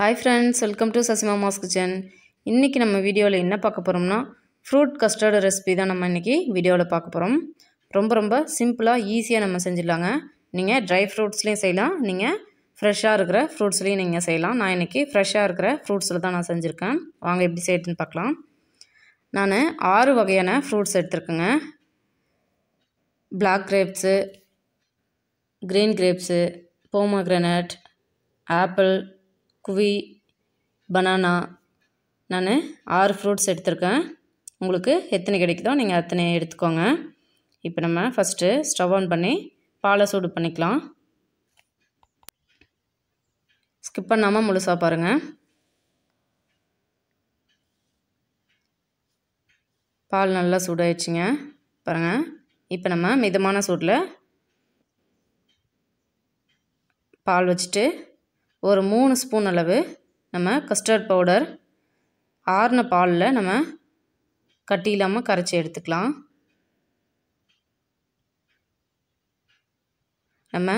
hi friends welcome to Sasima mass kitchen இன்றைக்கி நம்ம வீடியோவில் என்ன பார்க்க போகிறோம்னா ஃப்ரூட் கஸ்டர்டு ரெசிபி தான் நம்ம இன்றைக்கி வீடியோவில் பார்க்க போகிறோம் ரொம்ப ரொம்ப சிம்பிளாக ஈஸியாக நம்ம செஞ்சிடலாங்க நீங்கள் ட்ரை ஃப்ரூட்ஸ்லேயும் செய்யலாம் நீங்கள் ஃப்ரெஷ்ஷாக இருக்கிற ஃப்ரூட்ஸ்லேயும் நீங்கள் செய்யலாம் நான் இன்றைக்கி ஃப்ரெஷ்ஷாக இருக்கிற ஃப்ரூட்ஸில் தான் நான் செஞ்சுருக்கேன் வாங்க எப்படி செய்யுதுன்னு பார்க்கலாம் நான் ஆறு வகையான ஃப்ரூட்ஸ் எடுத்துருக்கேங்க black grapes green grapes pomegranate apple kiwi banana நான் ஆறு ஃப்ரூட்ஸ் எடுத்திருக்கேன் உங்களுக்கு எத்தனை கிடைக்குதோ நீங்கள் அத்தனை எடுத்துக்கோங்க இப்போ நம்ம ஃபஸ்ட்டு ஸ்டவ் ஆன் பண்ணி பாலை சூடு பண்ணிக்கலாம் ஸ்கிப் பண்ணாமல் முழுசாக பாருங்கள் பால் நல்லா சூடாயிடுச்சுங்க பாருங்கள் இப்போ நம்ம மிதமான சூட்டில் பால் வச்சுட்டு ஒரு மூணு ஸ்பூன் அளவு நம்ம கஸ்டர்ட் பவுடர் ஆறுன பாலில் நம்ம கட்டி இல்லாமல் கரைச்சி எடுத்துக்கலாம் நம்ம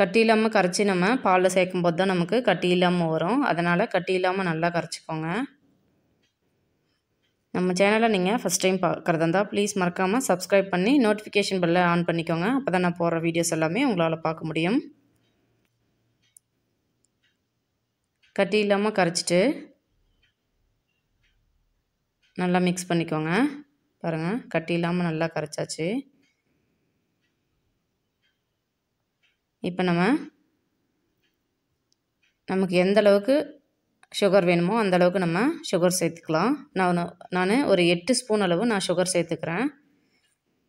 கட்டி இல்லாமல் கரைச்சி நம்ம பாலில் சேர்க்கும் போது தான் நமக்கு கட்டி இல்லாமல் வரும் அதனால் கட்டி இல்லாமல் நல்லா கரைச்சிக்கோங்க நம்ம சேனலை நீங்கள் ஃபஸ்ட் டைம் பார்க்குறதா இருந்தால் ப்ளீஸ் மறக்காமல் சப்ஸ்கிரைப் பண்ணி நோட்டிஃபிகேஷன் பெல்லை ஆன் பண்ணிக்கோங்க அப்போ தான் நான் போடுற வீடியோஸ் எல்லாமே உங்களால் பார்க்க முடியும் கட்டி இல்லாமல் கரைச்சிட்டு நல்லா மிக்ஸ் பண்ணிக்கோங்க பாருங்கள் கட்டி இல்லாமல் நல்லா கரைச்சாச்சு இப்போ நம்ம நமக்கு எந்த அளவுக்கு சுகர் வேணுமோ அந்த அளவுக்கு நம்ம சுகர் சேர்த்துக்கலாம் நான் நான் ஒரு எட்டு ஸ்பூன் அளவு நான் சுகர் சேர்த்துக்கிறேன்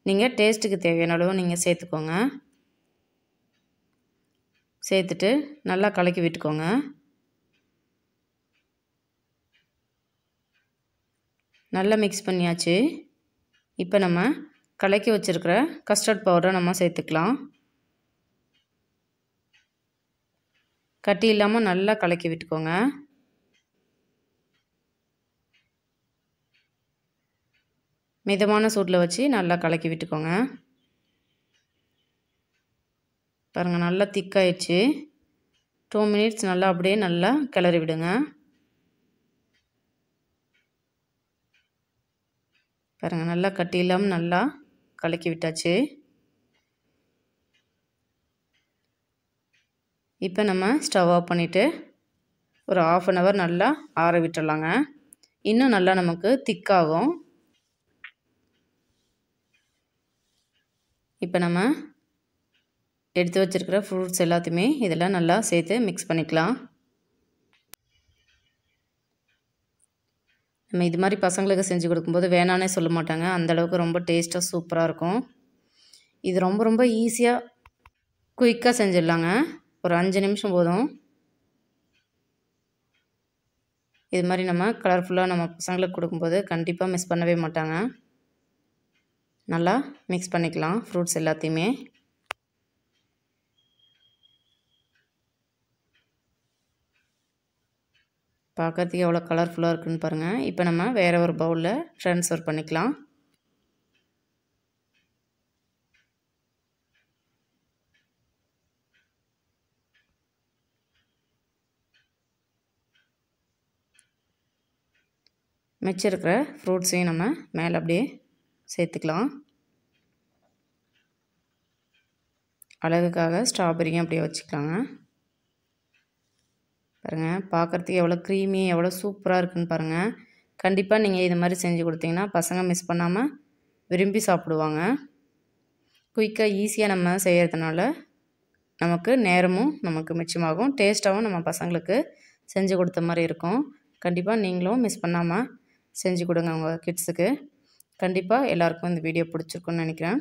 நீங்கள் டேஸ்ட்டுக்கு தேவையான அளவு நீங்கள் சேர்த்துக்கோங்க சேர்த்துட்டு நல்லா கலக்கி விட்டுக்கோங்க நல்லா மிக்ஸ் பண்ணியாச்சு இப்போ நம்ம கலக்கி வச்சுருக்கிற கஸ்டர்ட் பவுடரை நம்ம சேர்த்துக்கலாம் கட்டி இல்லாமல் நல்லா கலக்கி விட்டுக்கோங்க மிதமான சூட்டில் வச்சு நல்லா கலக்கி விட்டுக்கோங்க பாருங்கள் நல்லா திக்காயிடுச்சு டூ மினிட்ஸ் நல்லா அப்படியே நல்லா கிளறி விடுங்க பாருங்கள் நல்லா கட்டிலாம் நல்லா கலக்கி விட்டாச்சு இப்போ நம்ம ஸ்டவ் ஆஃப் பண்ணிவிட்டு ஒரு ஆஃப் அன் ஹவர் நல்லா ஆற விட்டுடலாங்க இன்னும் நல்லா நமக்கு திக்காகும் இப்போ நம்ம எடுத்து வச்சுருக்கிற ஃப்ரூட்ஸ் எல்லாத்தையுமே இதெல்லாம் நல்லா சேர்த்து மிக்ஸ் பண்ணிக்கலாம் நம்ம இது மாதிரி பசங்களுக்கு செஞ்சு கொடுக்கும்போது வேணானே சொல்ல மாட்டாங்க அந்தளவுக்கு ரொம்ப டேஸ்ட்டாக சூப்பராக இருக்கும் இது ரொம்ப ரொம்ப ஈஸியாக குயிக்காக செஞ்சிடலாங்க ஒரு அஞ்சு நிமிஷம் போதும் இது மாதிரி நம்ம கலர்ஃபுல்லாக நம்ம பசங்களுக்கு கொடுக்கும்போது கண்டிப்பாக மிஸ் பண்ணவே மாட்டாங்க நல்லா மிக்ஸ் பண்ணிக்கலாம் ஃப்ரூட்ஸ் எல்லாத்தையுமே பார்க்குறதுக்கு எவ்வளோ கலர்ஃபுல்லாக இருக்குதுன்னு பாருங்கள் இப்போ நம்ம வேறு ஒரு பவுலில் ட்ரான்ஸ்ஃபர் பண்ணிக்கலாம் மிச்சிருக்கிற ஃப்ரூட்ஸையும் நம்ம மேலே அப்படியே சேர்த்துக்கலாம் அழகுக்காக ஸ்ட்ராபெரியும் அப்படியே வச்சுக்கலாங்க பாருங்கள் பார்க்குறதுக்கு எவ்வளோ க்ரீமி எவ்வளோ சூப்பராக இருக்குன்னு பாருங்கள் கண்டிப்பாக நீங்கள் இது மாதிரி செஞ்சு கொடுத்தீங்கன்னா பசங்க மிஸ் பண்ணாமல் விரும்பி சாப்பிடுவாங்க குயிக்காக ஈஸியாக நம்ம செய்கிறதுனால நமக்கு நேரமும் நமக்கு மிச்சமாகும் டேஸ்ட்டாகவும் நம்ம பசங்களுக்கு செஞ்சு கொடுத்த மாதிரி இருக்கும் கண்டிப்பாக நீங்களும் மிஸ் பண்ணாமல் செஞ்சு கொடுங்க உங்கள் கிட்ஸுக்கு கண்டிப்பாக எல்லாருக்கும் இந்த வீடியோ பிடிச்சிருக்குன்னு நினைக்கிறேன்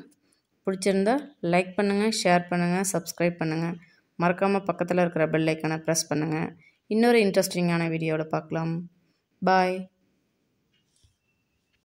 பிடிச்சிருந்தா லைக் பண்ணுங்கள் ஷேர் பண்ணுங்கள் சப்ஸ்கிரைப் பண்ணுங்கள் மறக்காமல் பக்கத்தில் இருக்கிற பெல்லைக்கான ப்ரெஸ் பண்ணுங்கள் இன்னொரு இன்ட்ரெஸ்டிங்கான வீடியோவில் பார்க்கலாம் பாய்